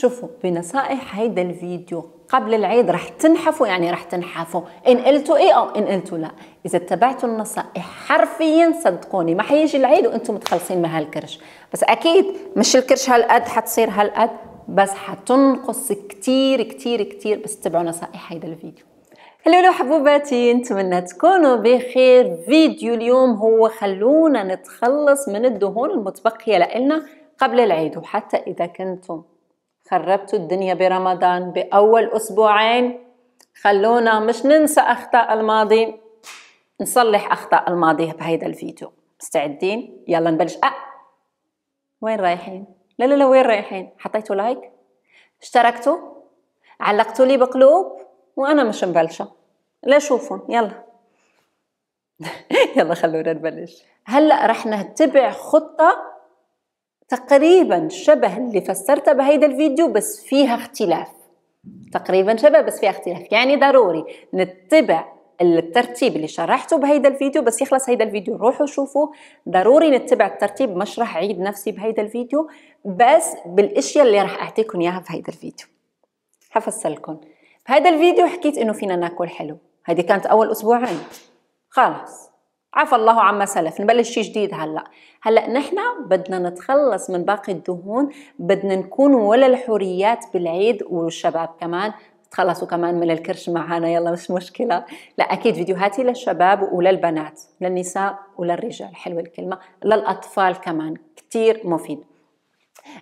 شوفوا بنصائح هيدا الفيديو قبل العيد رح تنحفوا يعني رح تنحفوا ان قلتوا ايه او ان قلتوا لا اذا اتبعتوا النصائح حرفيا صدقوني ما حيجي العيد وانتم متخلصين من هالكرش بس اكيد مش الكرش هالقد حتصير هالقد بس حتنقص كتير كتير كتير بس تبعوا نصائح هيدا الفيديو هلو لو حبوباتي نتمنى تكونوا بخير فيديو اليوم هو خلونا نتخلص من الدهون المتبقية لإلنا قبل العيد وحتى إذا كنتم خربتوا الدنيا برمضان بأول أسبوعين خلونا مش ننسى أخطاء الماضي نصلح أخطاء الماضي بهيدا الفيديو مستعدين؟ يلا نبلش أه وين رايحين؟ لا لا لا وين رايحين؟ حطيتوا لايك؟ اشتركتوا؟ علقتوا لي بقلوب؟ وأنا مش مبلشة لا شوفهم يلا يلا خلونا نبلش هلا رح نتبع خطة تقريبا شبه اللي فسرته بهيدا الفيديو بس فيها اختلاف تقريبا شبه بس فيها اختلاف يعني ضروري نتبع الترتيب اللي شرحته بهيدا الفيديو بس يخلص هيدا الفيديو روحوا شوفوا ضروري نتبع الترتيب مش راح اعيد نفسي بهيدا الفيديو بس بالاشياء اللي راح اعطيكم اياها بهيدا الفيديو حفصلكم بهيدا الفيديو حكيت انه فينا ناكل حلو هذه كانت اول اسبوعين خلاص عفى الله عما سلف نبلش شيء جديد هلا هلا نحن بدنا نتخلص من باقي الدهون بدنا نكون ولا الحوريات بالعيد والشباب كمان تخلصوا كمان من الكرش معانا يلا مش مشكله لا اكيد فيديوهاتي للشباب وللبنات للنساء وللرجال حلوه الكلمه للاطفال كمان كثير مفيد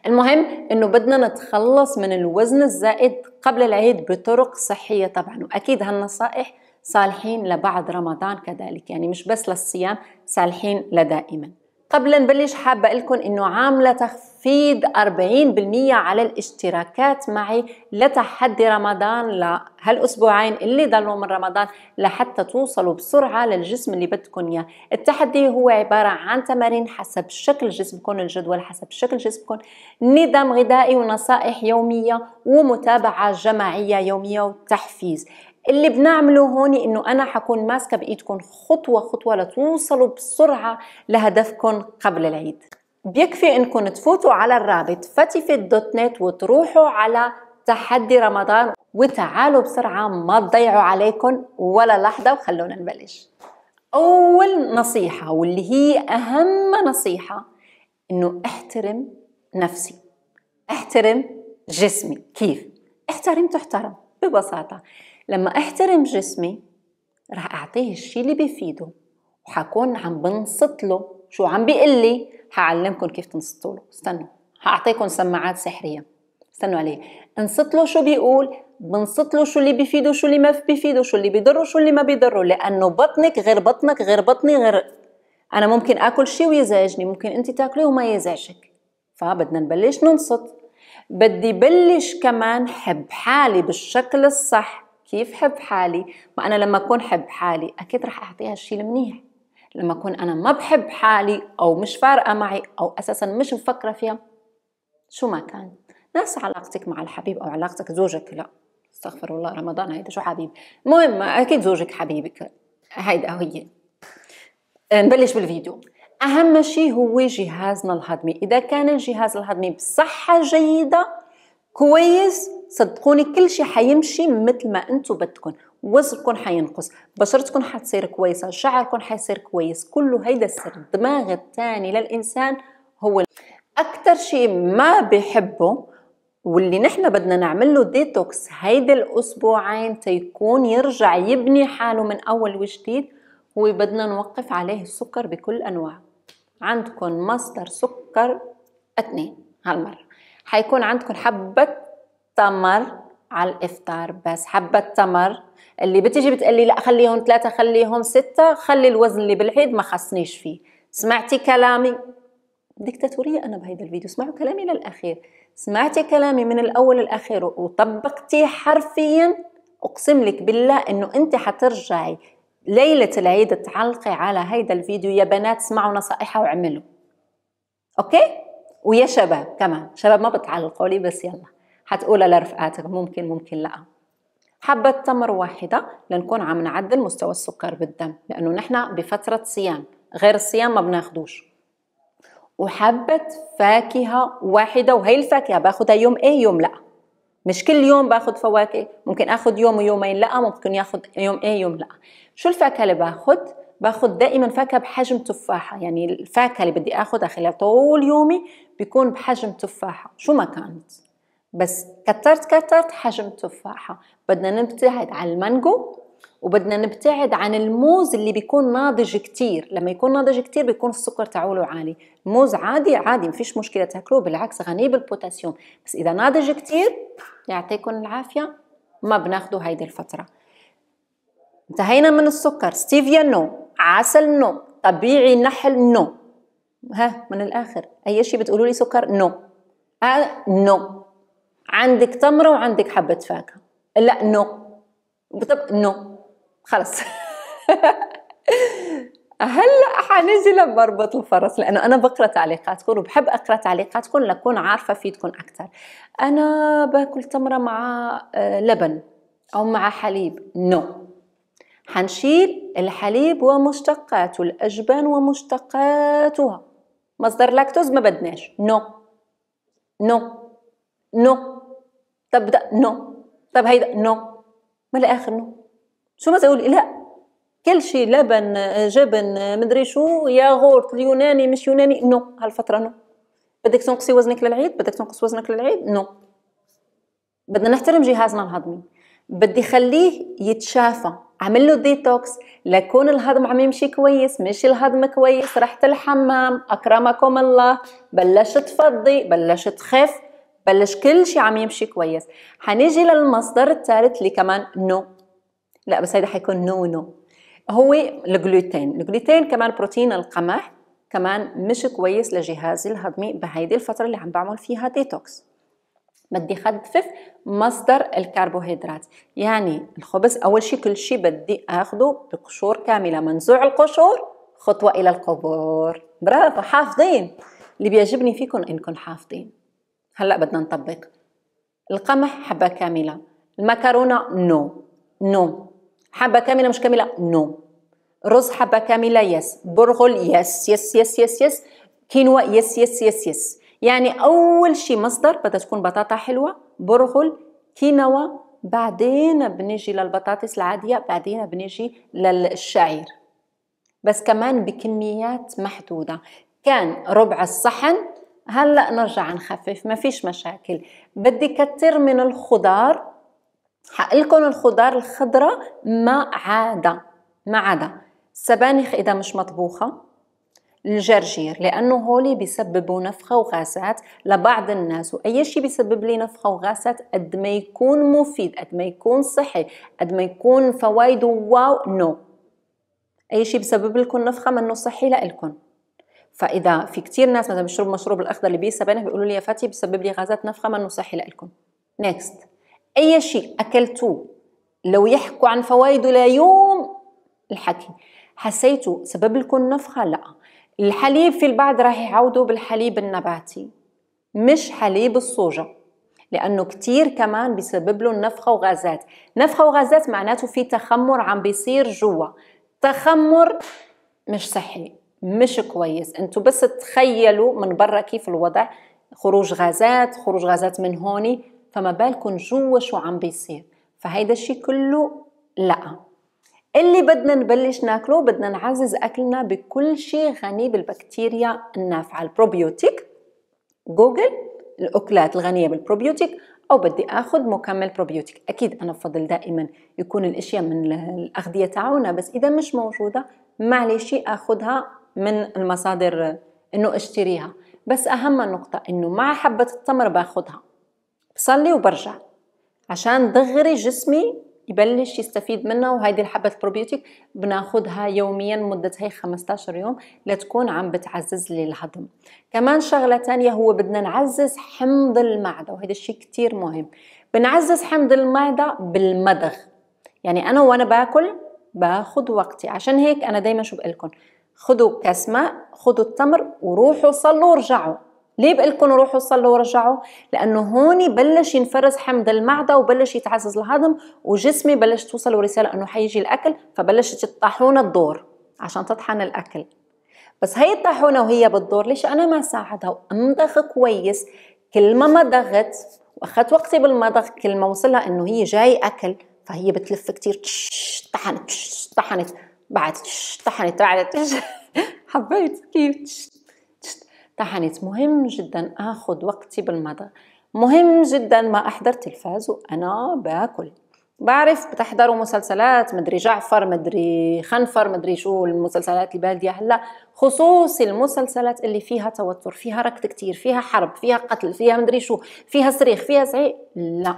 المهم انه بدنا نتخلص من الوزن الزائد قبل العيد بطرق صحيه طبعا واكيد هالنصائح صالحين لبعد رمضان كذلك يعني مش بس للصيام صالحين لدائما قبل نبلش حابة لكم أنه عاملة تخفيض 40% على الاشتراكات معي لتحدي رمضان لهالأسبوعين اللي ضلوا من رمضان لحتى توصلوا بسرعة للجسم اللي بدكم إياه التحدي هو عبارة عن تمارين حسب شكل جسمكم الجدول حسب شكل جسمكم نظام غذائي ونصائح يومية ومتابعة جماعية يومية وتحفيز اللي بنعمله هون انه انا حكون ماسكه بايدكم خطوه خطوه لتوصلوا بسرعه لهدفكم قبل العيد بيكفي انكم تفوتوا على الرابط فتفت دوت نت وتروحوا على تحدي رمضان وتعالوا بسرعة ما تضيعوا عليكم ولا لحظة وخلونا نبلش أول نصيحة واللي هي أهم نصيحة إنه احترم نفسي احترم جسمي كيف؟ احترم تحترم ببساطة لما أحترم جسمي رح أعطيه الشي اللي بيفيده وحكون عم بنصت له شو عم بيقول لي حعلمكم كيف تنصتوا له استنوا حأعطيكم سماعات سحرية استنوا عليه انصت له شو بيقول بنصت له شو اللي بيفيده شو اللي ما بيفيده شو اللي بيضره شو اللي ما بيضره لأنه بطنك غير بطنك غير بطني غير أنا ممكن آكل شي ويزعجني ممكن أنت تاكليه وما يزعجك فبدنا نبلش ننصت بدي بلش كمان حب حالي بالشكل الصح كيف حب حالي ما أنا لما أكون حب حالي أكيد رح أعطيها الشيء المنيح لما أكون أنا ما بحب حالي أو مش فارقة معي أو أساسا مش مفكرة فيها شو ما كان نفس علاقتك مع الحبيب أو علاقتك زوجك لا استغفر الله رمضان هيدا شو حبيب المهم أكيد زوجك حبيبك هيدا هي نبلش بالفيديو أهم شيء هو جهازنا الهضمي إذا كان الجهاز الهضمي بصحة جيدة كويس صدقوني كل شيء حيمشي مثل ما انتم بدكم وزنكم حينقص بشرتكم حتصير كويسه شعركم حيصير كويس كله هيدا السر الدماغ الثاني للانسان هو اكثر شيء ما بحبه واللي نحن بدنا نعمل له ديتوكس هيدا الاسبوعين تيكون يرجع يبني حاله من اول وجديد هو بدنا نوقف عليه السكر بكل انواعه عندكم مصدر سكر اثنين هالمرة حيكون عندكم حبة تمر على الافطار بس حبة تمر اللي بتيجي بتقلي لا خليهم ثلاثة خليهم ستة خلي الوزن اللي بالعيد ما خصنيش فيه سمعتي كلامي دكتاتورية أنا بهيدا الفيديو اسمعوا كلامي للأخير سمعتي كلامي من الأول للأخير وطبقتيه حرفيا أقسم لك بالله إنه أنت حترجعي ليله العيد تعلقي على هيدا الفيديو يا بنات اسمعوا نصائحها واعملوا اوكي ويا شباب كمان شباب ما بتعلقوا لي بس يلا حتقولها لرفقاتك ممكن ممكن لا حبة تمر واحدة لنكون عم نعدل مستوى السكر بالدم لأنه نحن بفترة صيام غير الصيام ما بناخدوش وحبة فاكهة واحدة وهي الفاكهة باخدها يوم ايه يوم لأ مش كل يوم باخذ فواكه ممكن اخذ يوم ويومين لا ممكن ياخذ يوم ايه يوم لا شو الفاكهه اللي باخذ باخذ دائما فاكهه بحجم تفاحه يعني الفاكهه اللي بدي اخذها خلال طول يومي بيكون بحجم تفاحه شو ما كانت بس كترت كترت حجم تفاحه بدنا نبتعد عن المانجو وبدنا نبتعد عن الموز اللي بيكون ناضج كتير لما يكون ناضج كتير بيكون السكر تاعوله عالي الموز عادي عادي مفيش مشكلة تاكلوه بالعكس غني بالبوتاسيوم بس إذا ناضج كتير يعطيكم العافية ما بناخده هيدي الفترة انتهينا من السكر ستيفيا نو عسل نو طبيعي نحل نو ها من الآخر أي شيء بتقولوا لي سكر نو أه نو عندك تمرة وعندك حبة فاكهة لا نو بطب... نو خلص هلا حنجي لما اربط الفرس لانه انا بقرا تعليقاتكم وبحب اقرا تعليقاتكم لكون عارفه فيدكم اكثر انا باكل تمره مع آه، لبن او مع حليب نو no. حنشيل الحليب ومشتقاته الاجبان ومشتقاتها مصدر لاكتوز ما بدناش نو نو نو no. تبدا نو طب هيدا نو no. من الاخر نو شو ما تقول لا كل شيء لبن جبن مدري شو ياغورت اليوناني مش يوناني نو هالفتره نو بدك تنقصي وزنك للعيد بدك تنقص وزنك للعيد نو بدنا نحترم جهازنا الهضمي بدي خليه يتشافى عمل له ديتوكس لكون الهضم عم يمشي كويس مشي الهضم كويس رحت الحمام اكرمكم الله بلشت تفضي بلشت تخف بلش كل شيء عم يمشي كويس حنيجي للمصدر الثالث اللي كمان نو لا بس هيدا حيكون نو نو هو الجلوتين الجلوتين كمان بروتين القمح كمان مش كويس لجهازي الهضمي بهيدي الفترة اللي عم بعمل فيها ديتوكس بدي خفف مصدر الكربوهيدرات يعني الخبز أول شيء كل شيء بدي أخده بقشور كاملة منزوع القشور خطوة إلى القبور برافو حافظين اللي بيعجبني فيكم إنكم حافظين هلا بدنا نطبق القمح حبه كامله المكرونه نو نو حبه كامله مش كامله نو رز حبه كامله يس برغل يس يس يس يس يس كينوا يس يس يس يس يعني اول شيء مصدر بدها تكون بطاطا حلوه برغل كينوا بعدين بنجي للبطاطس العاديه بعدين بنجي للشعير بس كمان بكميات محدوده كان ربع الصحن هلا نرجع نخفف ما فيش مشاكل بدي كتر من الخضار حقلكم الخضار الخضرة ما عدا ما عدا السبانخ إذا مش مطبوخة الجرجير لانه هولي بيسببوا نفخه وغازات لبعض الناس واي شيء بيسبب لي نفخه وغازات قد ما يكون مفيد قد ما يكون صحي قد ما يكون فوائده واو نو اي شيء بيسبب لكم نفخه منه صحي لإلكم فاذا في كثير ناس مثلا بيشربوا المشروب الاخضر اللي بيسبنه بيقولوا لي يا فاتي بيسبب لي غازات نفخه ما صحي لكم نيكست اي شيء اكلتوه لو يحكوا عن فوائده لا يوم الحكي حسيتوا سبب لكم نفخه لا الحليب في البعض راح يعوضوا بالحليب النباتي مش حليب الصوجة لأنه كتير كمان بيسبب له نفخة وغازات نفخة وغازات معناته في تخمر عم بيصير جوا تخمر مش صحي مش كويس انتوا بس تخيلوا من برا كيف الوضع خروج غازات خروج غازات من هوني فما بالكم جوا شو عم بيصير فهيدا الشيء كله لا اللي بدنا نبلش ناكله بدنا نعزز اكلنا بكل شيء غني بالبكتيريا النافعه البروبيوتيك جوجل الاكلات الغنيه بالبروبيوتيك او بدي اخذ مكمل بروبيوتيك اكيد انا بفضل دائما يكون الاشياء من الاغذيه تاعونا بس اذا مش موجوده معلش اخذها من المصادر انه اشتريها بس اهم نقطة انه مع حبة التمر باخدها بصلي وبرجع عشان دغري جسمي يبلش يستفيد منها وهيدي الحبة البروبيوتيك بناخدها يوميا مدة هي 15 يوم لتكون عم بتعزز لي الهضم كمان شغلة تانية هو بدنا نعزز حمض المعدة وهيدا الشيء كتير مهم بنعزز حمض المعدة بالمضغ يعني أنا وأنا باكل باخد وقتي عشان هيك أنا دايما شو بقلكن خدوا ماء خدوا التمر وروحوا صلوا ورجعوا ليه بقول لكم روحوا صلوا ورجعوا؟ لأنه هون بلش ينفرز حمض المعدة وبلش يتعزز الهضم وجسمي بلش توصل رسالة إنه حيجي الأكل فبلشت الطاحونة تدور عشان تطحن الأكل بس هي الطاحونة وهي بتدور ليش أنا ما ساعدها وأمضغ كويس كل ما مضغت واخذت وقتي بالمضغ كل ما وصلها إنه هي جاي أكل فهي بتلف كثير طحنت طحنت بعد طحنت بعد حبيت كيف طحنت مهم جدا اخذ وقتي بالمضى مهم جدا ما احضر تلفاز وانا باكل بعرف بتحضروا مسلسلات مدري جعفر مدري خنفر مدري شو المسلسلات الباديه هلا خصوصي المسلسلات اللي فيها توتر فيها ركض كتير فيها حرب فيها قتل فيها مدري شو فيها صريخ فيها زعيق لا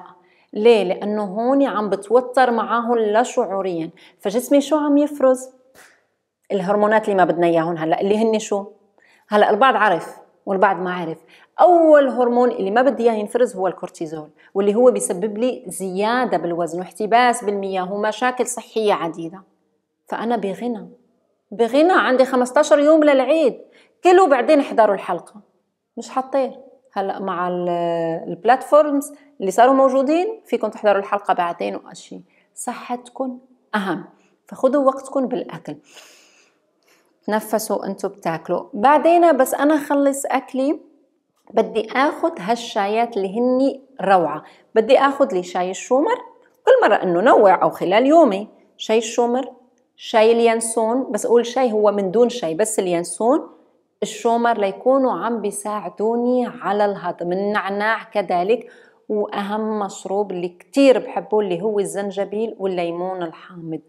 ليه؟ لأنه هون عم بتوتر معاهم لا شعوريا فجسمي شو عم يفرز؟ الهرمونات اللي ما بدنا إياهم هلأ اللي هن شو؟ هلأ البعض عرف والبعض ما عرف اول هرمون اللي ما بدي اياه ينفرز هو الكورتيزول واللي هو بيسبب لي زياده بالوزن واحتباس بالمياه ومشاكل صحيه عديده فانا بغنى بغنى عندي 15 يوم للعيد كلوا بعدين احضروا الحلقه مش حطيت هلا مع البلاتفورمز اللي صاروا موجودين فيكم تحضروا الحلقه بعدين واشي صحتكم اهم فخذوا وقتكم بالاكل تنفسوا انتم بتاكلوا بعدين بس انا خلص اكلي بدي اخذ هالشايات اللي هني روعه بدي اخذ لي شاي الشومر كل مره انه نوع او خلال يومي شاي الشومر شاي اليانسون بس اقول شاي هو من دون شاي بس اليانسون الشومر ليكونوا عم بيساعدوني على الهضم النعناع كذلك واهم مشروب اللي كتير بحبه اللي هو الزنجبيل والليمون الحامض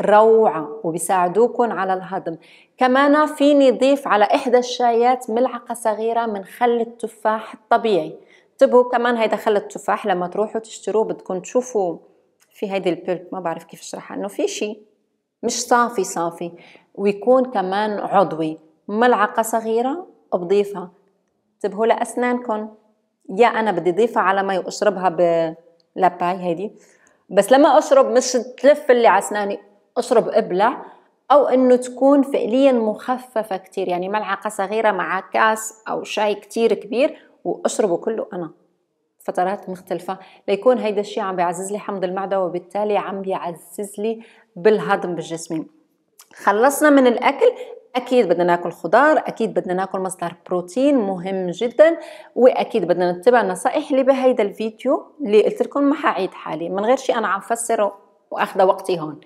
روعة وبيساعدوكم على الهضم كمان فيني ضيف على إحدى الشايات ملعقة صغيرة من خل التفاح الطبيعي انتبهوا كمان هيدا خل التفاح لما تروحوا تشتروه بدكم تشوفوا في هيدي البلب ما بعرف كيف اشرحها انه في شيء مش صافي صافي ويكون كمان عضوي ملعقة صغيرة بضيفها انتبهوا لأسنانكم يا انا بدي ضيفها على مي واشربها بلاباي هيدي بس لما اشرب مش تلف اللي على اسناني اشرب ابلع او انه تكون فعليا مخففه كثير يعني ملعقه صغيره مع كاس او شاي كثير كبير واشربه كله انا فترات مختلفه ليكون هيدا الشيء عم بيعزز لي حمض المعده وبالتالي عم بيعزز لي بالهضم بالجسم خلصنا من الاكل اكيد بدنا ناكل خضار اكيد بدنا ناكل مصدر بروتين مهم جدا واكيد بدنا نتبع النصائح اللي بهيدا الفيديو اللي قلت لكم ما حاعيد حالي من غير شيء انا عم فسره واخذ وقتي هون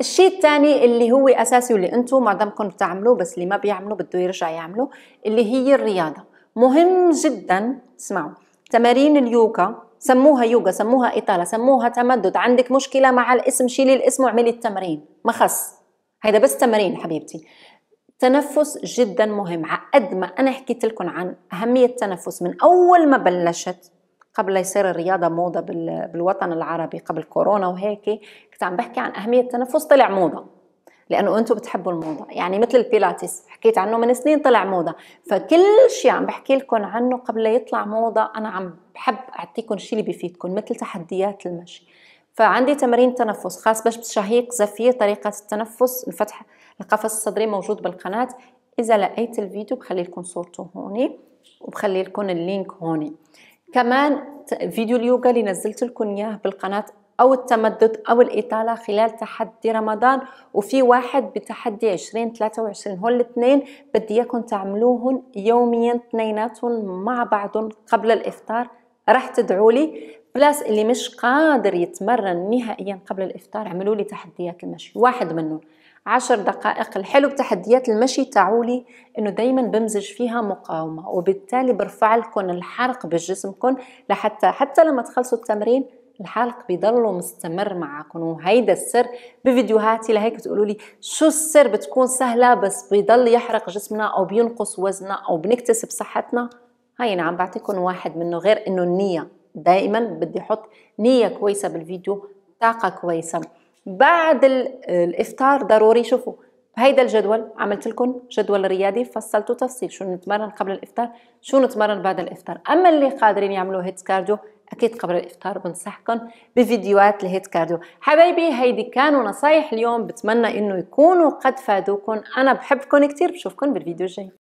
الشيء الثاني اللي هو اساسي واللي انتم معظمكم بتعملوه بس اللي ما بيعملوا بده يرجع يعمله اللي هي الرياضه مهم جدا اسمعوا تمارين اليوغا سموها يوغا سموها اطاله سموها تمدد عندك مشكله مع الاسم شيلي الاسم واعملي التمرين ما خص هيدا بس تمرين حبيبتي التنفس جدا مهم عقد ما أنا حكيت لكم عن أهمية التنفس من أول ما بلشت قبل يصير الرياضة موضة بالوطن العربي قبل كورونا وهيك كنت عم بحكي عن أهمية التنفس طلع موضة لأنه أنتم بتحبوا الموضة يعني مثل البيلاتس حكيت عنه من سنين طلع موضة فكل شيء عم بحكي لكم عنه قبل يطلع موضة أنا عم بحب أعطيكم شيء اللي بيفيدكم مثل تحديات المشي فعندي تمارين تنفس خاص بشهيق زفير طريقة التنفس الفتح القفص الصدري موجود بالقناة إذا لقيت الفيديو بخلي لكم صورته هوني وبخلي لكم اللينك هوني كمان فيديو اليوغا اللي نزلت لكم إياه بالقناة أو التمدد أو الإطالة خلال تحدي رمضان وفي واحد بتحدي 20 وعشرين هول الاثنين بدي إياكم تعملوهن يوميا اثنيناتهم مع بعضهم قبل الإفطار رح تدعوا لي بلاس اللي مش قادر يتمرن نهائيا قبل الافطار عملوا لي تحديات المشي واحد منهم عشر دقائق الحلو بتحديات المشي تعولي انه دايما بمزج فيها مقاومة وبالتالي برفع لكم الحرق بجسمكم لحتى حتى لما تخلصوا التمرين الحرق بيضلوا مستمر معكم وهيدا السر بفيديوهاتي لهيك بتقولوا لي شو السر بتكون سهله بس بيضل يحرق جسمنا او بينقص وزننا او بنكتسب صحتنا هاي نعم عم بعطيكم واحد منه غير انه النيه دائما بدي احط نيه كويسه بالفيديو طاقه كويسه بعد الافطار ضروري شوفوا هيدا الجدول عملت لكم جدول رياضي فصلته تفصيل شو نتمرن قبل الافطار شو نتمرن بعد الافطار اما اللي قادرين يعملوا هيت كارديو اكيد قبل الافطار بنصحكم بفيديوهات الهيت كارديو حبايبي هيدي كانوا نصايح اليوم بتمنى انه يكونوا قد فادوكم انا بحبكم كثير بشوفكم بالفيديو الجاي